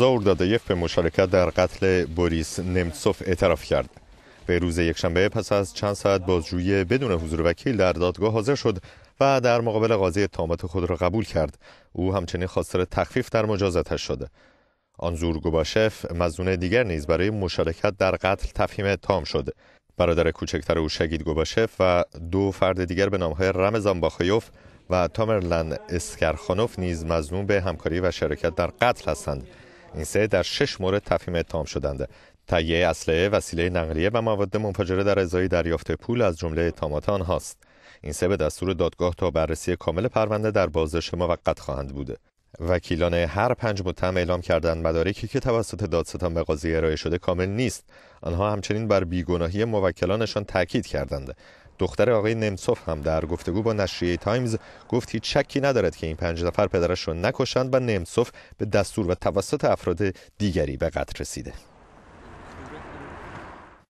دادایف به مشارکت در قتل بوریس نمتسوف اعتراف کرد به روز یکشنبه پس از چند ساعت بازجویی بدون حضور وکیل در دادگاه حاضر شد و در مقابل قاضی اتهامات خود را قبول کرد او همچنین خواستار تخفیف در مجازاتش شد آنزور گوباشف مظنون دیگر نیز برای مشارکت در قتل تفهیم تام شد برادر کوچکتر او شگید گوباشف و دو فرد دیگر به نامهای رمزان باخیوف و تامرلن اسکرخانوف نیز مزنون به همکاری و شرکت در قتل هستند این سه در شش مورد تفهیم اتهام شدند تهیه اسلحه وسیله نقلیه و مواد منفجره در ازای دریافت پول از جمله اتهامات هاست این سه به دستور دادگاه تا بررسی کامل پرونده در بازداشت موقت خواهند بوده وکیلان هر پنج متهم اعلام کردند مدارکی که توسط دادستان به قاضی ارائه شده کامل نیست آنها همچنین بر بیگناهی موکلانشان تاکید کردند دختر آقای نمسوف هم در گفتگو با نشریه تایمز گفت هیچ شکی ندارد که این پنج نفر پدرش را نکشند و نمسوف به دستور و توسط افراد دیگری به قتل رسیده